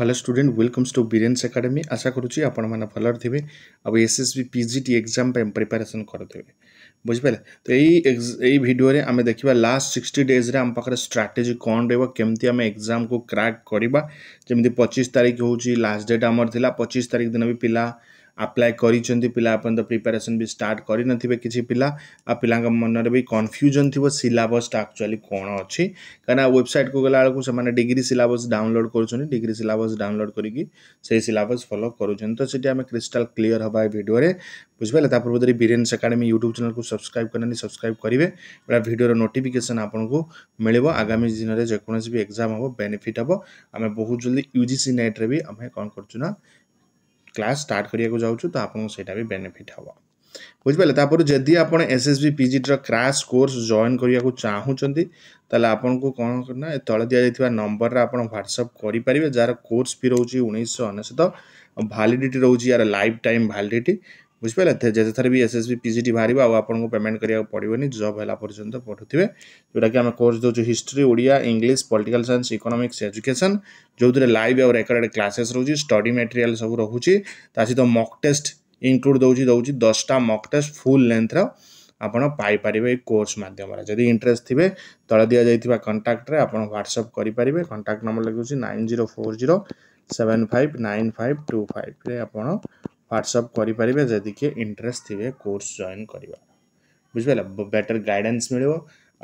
hello student welcomes to Biren's academy आशा करुच्ची आपण मैंने भल रही आ S S V P G T exam preparation करते हैं बुझे तो यही भिडियो आम देखा लास्ट सिक्सटी डेज्रे आम पाखे स्ट्राटेजी कौन कमी आम एक्जाम को क्राक करवा जमी पचिश तारीख हो लास्ट डेट आमर थी पचिश तारीख दिन भी पिला ଆପ୍ଲାଏ କରିଛନ୍ତି ପିଲା ଏପର୍ଯ୍ୟନ୍ତ ପ୍ରିପାରେସନ୍ ବି ଷ୍ଟାର୍ଟ କରିନଥିବେ କିଛି ପିଲା ଆଉ ପିଲାଙ୍କ ମନରେ ବି କନଫ୍ୟୁଜନ୍ ଥିବ ସିଲାବସ୍ଟା ଆକ୍ଚୁଆଲି କ'ଣ ଅଛି କାହିଁକିନା ୱେବସାଇଟ୍କୁ ଗଲାବେଳକୁ ସେମାନେ ଡିଗ୍ରୀ ସିଲାବସ୍ ଡାଉନଲୋଡ଼୍ କରୁଛନ୍ତି ଡିଗ୍ରୀ ସିଲାବସ୍ ଡାଉନଲୋଡ଼୍ କରିକି ସେଇ ସିଲାବସ୍ ଫଲୋ କରୁଛନ୍ତି ତ ସେଠି ଆମେ କ୍ରିଷ୍ଟାଲ୍ କ୍ଲିଅର୍ ହେବା ଏ ଭିଡ଼ିଓରେ ବୁଝିପାରିଲେ ତା ପୂର୍ବରୁ ବିରେନ୍ସ ଏକାଡେମୀ ୟୁଟ୍ୟୁବ୍ ଚ୍ୟାନେଲ୍କୁ ସବସ୍କ୍ରାଇବ୍ କରିନାହାନ୍ତି ସବସ୍କ୍ରାଇବ୍ କରିବେ ଏଇଟା ଭିଡ଼ିଓର ନୋଟିଫିକେସନ୍ ଆପଣଙ୍କୁ ମିଳିବ ଆଗାମୀ ଦିନରେ ଯେକୌଣସି ବି ଏକ୍ଜାମ୍ ହେବ ବେନିଫିଟ୍ ହେବ ଆମେ ବହୁତ ଜଲ୍ଦି ୟୁ ଜି ସି ନେଟ୍ରେ ବି ଆମେ କ'ଣ କରୁଛୁ ନା क्लास स्टार्ट करा जाऊँ तो आपको सहीटा भी बेनिफिट हम ବୁଝିପାରିଲେ ତାପରେ ଯଦି ଆପଣ ଏସ୍ ଏସ୍ ବି ପିଜିଟିର କ୍ରାସ୍ କୋର୍ସ ଜଏନ୍ କରିବାକୁ ଚାହୁଁଛନ୍ତି ତାହେଲେ ଆପଣଙ୍କୁ କ'ଣ ନା ତଳେ ଦିଆଯାଇଥିବା ନମ୍ବରରେ ଆପଣ ହ୍ୱାଟ୍ସଅପ୍ କରିପାରିବେ ଯାହାର କୋର୍ସ ଫି ରହୁଛି ଉଣେଇଶହ ଅନେଶତ ଭାଲିଡ଼ିଟି ରହୁଛି ଏହାର ଲାଇଫ୍ ଟାଇମ୍ ଭାଲିଡ଼ିଟି बुझे जेजे थे भी एस एस भी पिजिटी बाहर आपको पेमेंट करा पड़ोनि जब है पर्यटन पढ़ु थे जोटा कि आम कोर्स दूसरे history Odia English political science economics education जो थे लाइव आउ रेक क्लासेस रोज स्टडी मेटेरियाल सब रोचे सहित मक् टेस्ट इनक्लूड दौर दौर दसटा मक् टेस्ट फुल लेंथ रहीपर ये कोर्स मध्यम जदि इंटरेस्ट थे तले दि जाइए कंटाक्ट में ह्वाट्सअप करेंगे कंटाक्ट नंबर लगे nine zero four zero seven five nine five two five आप হোয়াটসঅ্যাপ କରିପାରିବେ ଯଦି କିଏ ଇଣ୍ଟରେଷ୍ଟ ଥିବେ କୋର୍ସ ଜଏନ୍ କରିବା ବୁଝିପାରିଲା ବେଟର ଗାଇଡ଼ାନ୍ସ ମିଳିବ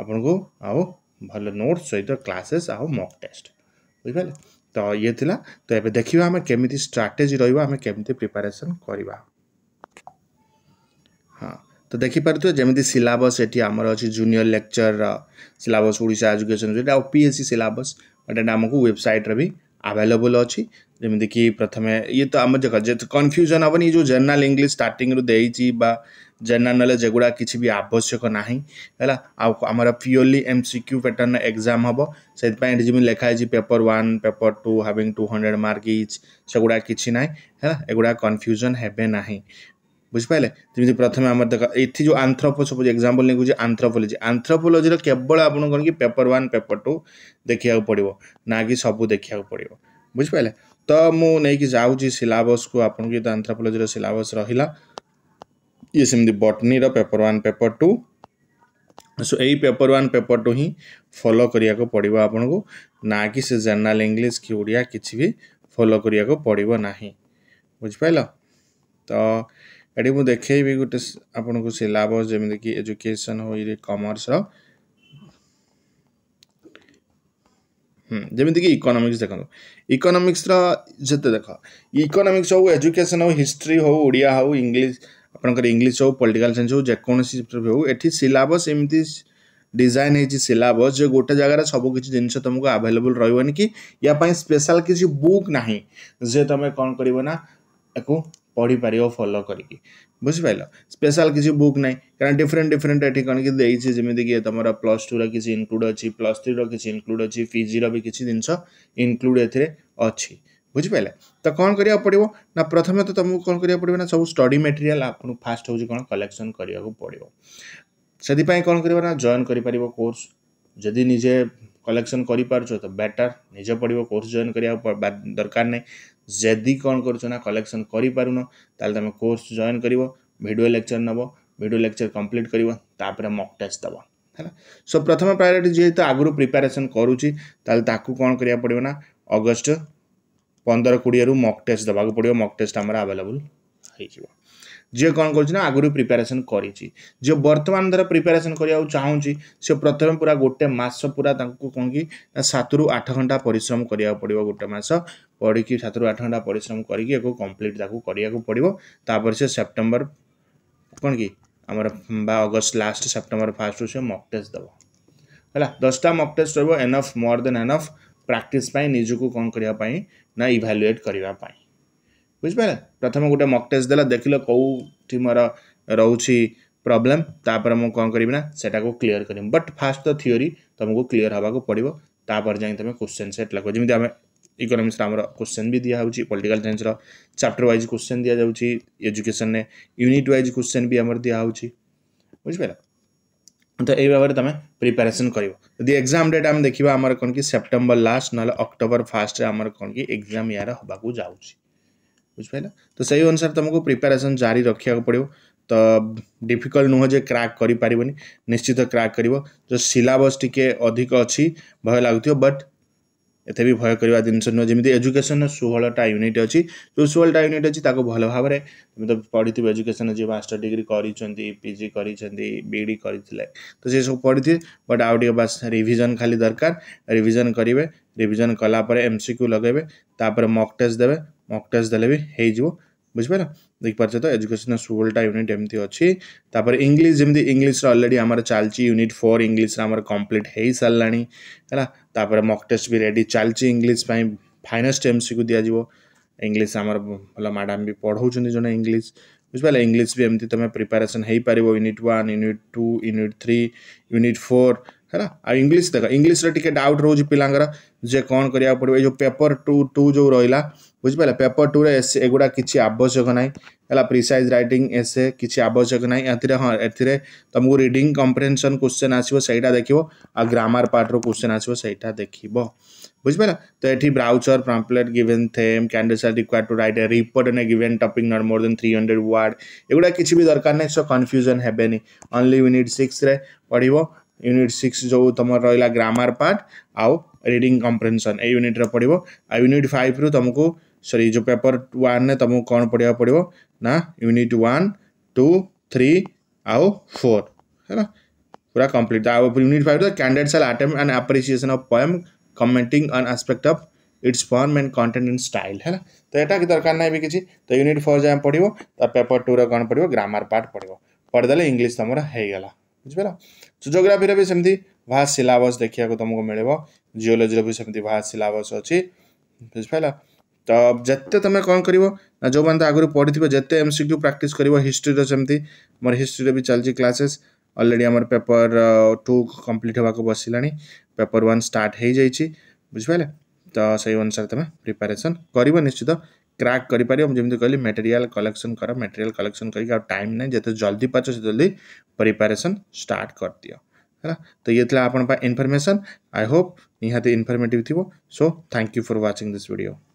ଆପଣଙ୍କୁ ଆଉ ଭଲ ନୋଟ୍ ସହିତ କ୍ଲାସେସ୍ ଆଉ ମକ୍ ଟେଷ୍ଟ ବୁଝିପାରିଲେ ତ ଇଏ ଥିଲା ତ ଏବେ ଦେଖିବା ଆମେ କେମିତି ଷ୍ଟ୍ରାଟେଜି ରହିବ ଆମେ କେମିତି ପ୍ରିପାରେସନ୍ କରିବା ହଁ ତ ଦେଖିପାରୁଥିବେ ଯେମିତି ସିଲାବସ୍ ଏଠି ଆମର ଅଛି junior lecturer syllabus Odisha education ଆଉ ପି ଏସ୍ ସି ସିଲାବସ୍ ଏଇଟା ଆମକୁ ୱେବସାଇଟ୍ରେ ବି ଆଭେଲେବୁଲ୍ ଅଛି ଯେମିତିକି ପ୍ରଥମେ ଇଏ ତ ଆମ ଦେଖ କନଫ୍ୟୁଜନ୍ ହେବନି ଯେଉଁ ଜେନେରାଲ୍ ଇଂଲିଶ ଷ୍ଟାର୍ଟିଂରୁ ଦେଇଛି ବା ଜେନେରାଲ୍ ନଲେଜ୍ ଏଗୁଡ଼ା କିଛି ବି ଆବଶ୍ୟକ ନାହିଁ ହେଲା ଆଉ ଆମର purely M C Q pattern exam ହେବ ସେଥିପାଇଁ ଏଠି ଯେମିତି ଲେଖା ହେଇଛି paper one paper two having two hundred mark each ସେଗୁଡ଼ା କିଛି ନାହିଁ ହେଲା ଏଗୁଡ଼ା କନଫ୍ୟୁଜନ୍ ହେବେ ନାହିଁ बुझिपाले जमी प्रथम आम देख ये सब एक्जामपल नहीं आंथ्रोपोलोजी आंथ्रोपोलोजी केवल आपको कि पेपर वन पेपर टू देखा पड़ो ना कि सब देखा पड़ो बुझे तो मुझे जाऊँ सिलबस को आपकी आंथ्रोपोलोजी सिलबस रहा ये सेमती बटनी रेपर वन पेपर टू सो यही पेपर वन पेपर टू ही फॉलो करिया को पड़ो आपन को ना कि से जर्नाल इंग्लिश कि ओडिया किसी भी फॉलो करिया को पड़ना ना बुझिपाल तो ये मुझे देखे गोटे आप को सिलबस जमीक एजुकेशन हो कमर्स जमीक इकोनोमिक्स देख इकोनोमिक्स रे देख इकोनोमिक्स हो एजुकेशन हो हिस्ट्री हो ओडिया हो इंग्लीश आपंकर इंग्लीश हो पॉलिटिकल साइंस हो जेकोसी हो सिलबस एमती डिजाइन है सिलबस जो गोटे जगार सबकि जिन तुमको आभेलेबुल रही कि स्पेशल किसी बुक ना जे तुम कौन करना ପଢ଼ିପାରିବ ଫଲୋ କରିକି ବୁଝିପାରିଲ ସ୍ପେଶାଲ କିଛି ବୁକ୍ ନାହିଁ କାରଣ ଡିଫରେଣ୍ଟ ଡିଫରେଣ୍ଟ ଏଠି କ'ଣ କି ଦେଇଛି ଯେମିତିକି ତୁମର ପ୍ଲସ୍ ଟୁର କିଛି ଇନକ୍ଲୁଡ଼ ଅଛି ପ୍ଲସ୍ ଥ୍ରୀର କିଛି ଇନକ୍ଲୁଡ଼ ଅଛି ପିଜିର ବି କିଛି ଜିନିଷ ଇନକ୍ଲୁଡ଼ ଏଥିରେ ଅଛି ବୁଝିପାରିଲେ ତ କ'ଣ କରିବାକୁ ପଡ଼ିବ ନା ପ୍ରଥମେ ତ ତୁମକୁ କ'ଣ କରିବାକୁ ପଡ଼ିବ ନା ସବୁ ଷ୍ଟଡ଼ି ମେଟେରିଆଲ୍ ଆପଣଙ୍କୁ ଫାଷ୍ଟ ହେଉଛି କ'ଣ କଲେକ୍ସନ୍ କରିବାକୁ ପଡ଼ିବ ସେଥିପାଇଁ କ'ଣ କରିବ ନା ଜଏନ୍ କରିପାରିବ କୋର୍ସ ଯଦି ନିଜେ କଲେକ୍ସନ୍ କରିପାରୁଛ ତ ବେଟର୍ ନିଜେ ପଡ଼ିବ କୋର୍ସ ଜଏନ୍ କରିବାକୁ ଦରକାର ନାହିଁ ଯଦି କ'ଣ କରୁଛ ନା କଲେକ୍ସନ୍ କରିପାରୁନ ତାହେଲେ ତୁମେ କୋର୍ସ ଜଏନ୍ କରିବ ଭିଡ଼ିଓ ଲେକ୍ଚର୍ ନେବ ଭିଡ଼ିଓ ଲେକ୍ଚର୍ କମ୍ପ୍ଲିଟ୍ କରିବ ତାପରେ ମକ୍ ଟେଷ୍ଟ ଦେବ ହେଲା ସୋ ପ୍ରଥମ ପ୍ରାୟୋରିଟି ଯେହେତୁ ଆଗରୁ ପ୍ରିପାରେସନ୍ କରୁଛି ତାହେଲେ ତାକୁ କ'ଣ କରିବାକୁ ପଡ଼ିବ ନା ଅଗଷ୍ଟ ପନ୍ଦର କୋଡ଼ିଏରୁ ମକ୍ ଟେଷ୍ଟ ଦେବାକୁ ପଡ଼ିବ ମକ୍ ଟେଷ୍ଟ ଆମର ଆଭେଲେବୁଲ୍ ହେଇଯିବ ଯିଏ କ'ଣ କରୁଛି ନା ଆଗରୁ ପ୍ରିପାରେସନ୍ କରିଛି ଯିଏ ବର୍ତ୍ତମାନ ଧର ପ୍ରିପାରେସନ୍ କରିବାକୁ ଚାହୁଁଛି ସେ ପ୍ରଥମେ ପୁରା ଗୋଟେ ମାସ ପୁରା ତାଙ୍କୁ କ'ଣ କି ସାତରୁ ଆଠ ଘଣ୍ଟା ପରିଶ୍ରମ କରିବାକୁ ପଡ଼ିବ ଗୋଟେ ମାସ ପଢ଼ିକି ସାତରୁ ଆଠ ଘଣ୍ଟା ପରିଶ୍ରମ କରିକି ଏହାକୁ କମ୍ପ୍ଲିଟ୍ ତାକୁ କରିବାକୁ ପଡ଼ିବ ତାପରେ ସେ ସେପ୍ଟେମ୍ବର କ'ଣ କି ଆମର ବା ଅଗଷ୍ଟ ଲାଷ୍ଟ ସେପ୍ଟେମ୍ବର ଫାଷ୍ଟରୁ ସେ ମକ୍ ଟେଷ୍ଟ ଦେବ ହେଲା ଦଶଟା ମକ୍ ଟେଷ୍ଟ ରହିବ ଏନଫ୍ ମୋର ଦେନ୍ ଏନଫ୍ ପ୍ରାକ୍ଟିସ୍ ପାଇଁ ନିଜକୁ କ'ଣ କରିବା ପାଇଁ ନା ଇଭାଲୁଏଟ୍ କରିବା ପାଇଁ बुझे प्रथम गोटे मक टेस्ट देला देख लो कौटी मोर रोच प्रॉब्लम तापर मु कौन करीना से क्लीयर कर बट फास्ट तो थीओरी तुमको क्लीयर हाँ पड़ो तापर जाए तुम क्वेश्चन सेट लग जमी आम इकोनोमिक्स आम क्वेश्चन भी दिया दिहे political science chapter wise question दि जाऊँगी एजुकेशन ने यूनिट वाइज क्वेश्चन भी आम दिया बुझे तो यही भाव में तुम प्रिपेरेसन कर एक्जाम डेट आम देखा आम कौन कि सेप्टेम्बर लास्ट ना अक्टोबर फास्ट्रे आम कौन कि एक्जाम यार हाँ जाऊँगी बुझाला तो सही अनुसार तुमको प्रिपेरेसन जारी रखा पड़ो तो डिफिकल्ट नुहजे क्राक कर पार्बन निश्चित क्राक कर जो सिलबस टी अधिक अच्छी भय लगु बट ये भी भय करवा जिन नुह जमी एजुकेशन षोहटा यूनिट अच्छी जो षोहटा यूनिट अच्छी भल भाव तुम तो पढ़ी थी एजुकेशन जी मास्टर डिग्री करीजी करीडी करते तो सी सब पढ़ी थे बट आउ बस रिविजन खाली दरकार रिविजन करेंगे रिविजन कलापर एम सी क्यू लगे मक टेस्ट देवे ମକ୍ ଟେଷ୍ଟ ଦେଲେ ବି ହେଇଯିବ ବୁଝିପାରିଲ ଦେଖିପାରୁଛ ତ ଏଜୁକେସନ୍ର ଷୋହଳଟା ୟୁନିଟ୍ ଏମିତି ଅଛି ତାପରେ ଇଂଲିଶ ଯେମିତି ଇଂଲିଶର ଅଲରେଡ଼ି ଆମର ଚାଲିଛି ୟୁନିଟ୍ ଫୋର୍ ଇଂଲିଶରେ ଆମର କମ୍ପ୍ଲିଟ୍ ହେଇସାରିଲାଣି ହେଲା ତାପରେ ମକ୍ ଟେଷ୍ଟ ବି ରେଡ଼ି ଚାଲିଛି ଇଂଲିଶ ପାଇଁ ଫାଇନାନ୍ସ ଏମ୍ସିକୁ ଦିଆଯିବ ଇଂଲିଶ ଆମର ଭଲ ମ୍ୟାଡ଼ାମ୍ ବି ପଢ଼ାଉଛନ୍ତି ଜଣେ ଇଂଲିଶ ବୁଝିପାରିଲେ ଇଂଲିଶ ବି ଏମିତି ତୁମେ ପ୍ରିପାରେସନ୍ ହେଇପାରିବ unit one unit two unit three unit four है ना इंग्लीश देख इंग्लीश रे डाउट रोज पिलांगर जे कौन कर पड़े पेपर टू टू जो रहा बुझिपाल पेपर टू रे एगुड़ा किसी आवश्यक ना है प्रिसाइज रईट एसे किसी आवश्यक ना हाँ ए तुमको रिडिंग कंप्रेनसन क्वेश्चन आसा देख आ ग्रामार पार्ट्र क्वेश्चन आसा देख बुझिपाल तो ये brochure pamphlet given them candidates required to write report and a given topic not more than three hundred word एगुटा किसी दरकार नहीं सो कनफ्यूजन होनी ओनली यूनिट सिक्स पढ़ यूनिट सिक्स जो तुम रहा ग्रामार पार्ट आउ रिडिंग कंप्रेनसन यूनिट पढ़ो आ यूनिट फाइव रु तुमको सरी जो पेपर वाने तुमको कौन पढ़ा पड़ो ना यूनिट वन टू थ्री आउ फोर है पूरा कम्प्लीट यूनिट फाइव तो candidates shall attempt and appreciation of poem commenting on aspect of its form and content in style है तो यहाँ दरकार ना भी किसी तो यूनिट फोर जाए पढ़ो पेपर टू रो ग्रामार पार्ट पढ़ पढ़ इंग्लीश तुम्हारा होगा बुझेगा तो जोग्राफी भी सेमती भाष सिलस देखा तुमको मिले जिओलोजी भी सेमती भाष सिलस अच्छी बुझाला तो जिते तुम कौन कर जो मैंने आगे पढ़ी थे जिते एम सिक्यू प्राक्ट कर हिस्ट्री सेमती मोर हिस्ट्री भी चलती क्लासेस अलरेडी आम पेपर टू कम्प्लीट हाँ बसला पेपर वन स्टार्ट हो जाइए बुझे तो सही अनुसार तुम प्रिपेरेसन कर निश्चित क्राक कर कहली मेटेरियाल कलेक्शन कर मेटेरियाल कलेक्शन कर टाइम ना जिते जल्दी पार्छ से जल्दी प्रिपेरेसन स्टार्ट कर दि तो ये आप इनफर्मेसन आई होप निफर्मेटिव थी so thank you for watching this video